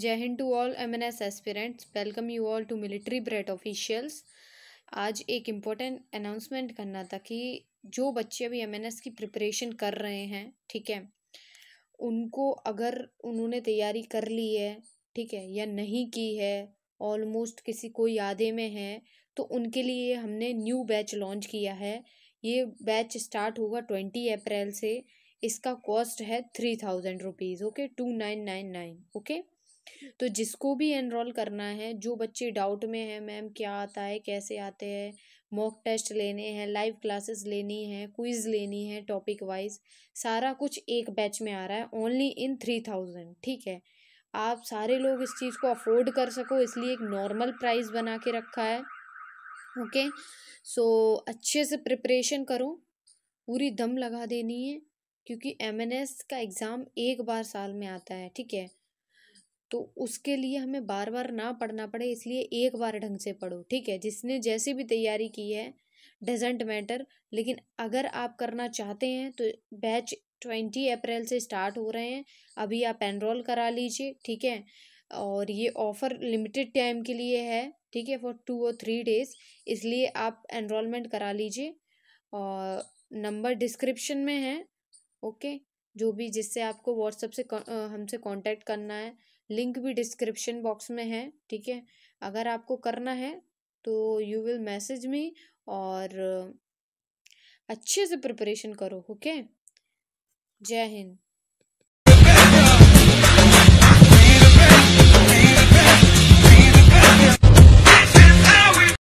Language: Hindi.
जय हिंद to all M N S aspirants welcome you all to military bread officials आज एक इम्पोर्टेंट अनाउंसमेंट करना था कि जो बच्चे अभी एम एन एस की प्रिपरेशन कर रहे हैं ठीक है उनको अगर उन्होंने तैयारी कर ली है ठीक है या नहीं की है ऑलमोस्ट किसी को यादे में है तो उनके लिए हमने न्यू बैच लॉन्च किया है ये बैच स्टार्ट होगा ट्वेंटी अप्रैल से इसका कॉस्ट है three thousand rupees okay two nine nine nine okay तो जिसको भी एनरोल करना है जो बच्चे डाउट में हैं मैम क्या आता है कैसे आते हैं मॉक टेस्ट लेने हैं लाइव क्लासेस लेनी है क्विज लेनी है टॉपिक वाइज सारा कुछ एक बैच में आ रहा है ओनली इन थ्री थाउजेंड ठीक है आप सारे लोग इस चीज़ को अफोर्ड कर सको इसलिए एक नॉर्मल प्राइस बना के रखा है ओके सो so, अच्छे से प्रिपरेशन करो पूरी दम लगा देनी है क्योंकि एम का एग्ज़ाम एक बार साल में आता है ठीक है तो उसके लिए हमें बार बार ना पढ़ना पड़े इसलिए एक बार ढंग से पढ़ो ठीक है जिसने जैसी भी तैयारी की है डजेंट मैटर लेकिन अगर आप करना चाहते हैं तो बैच ट्वेंटी अप्रैल से स्टार्ट हो रहे हैं अभी आप एनरोल करा लीजिए ठीक है और ये ऑफ़र लिमिटेड टाइम के लिए है ठीक है फॉर टू और थ्री डेज़ इसलिए आप एनरोलमेंट करा लीजिए और नंबर डिस्क्रिप्शन में है ओके जो भी जिससे आपको व्हाट्सअप से हमसे कांटेक्ट करना है लिंक भी डिस्क्रिप्शन बॉक्स में है ठीक है अगर आपको करना है तो यू विल मैसेज मी और अच्छे से प्रिपरेशन करो ओके जय हिंद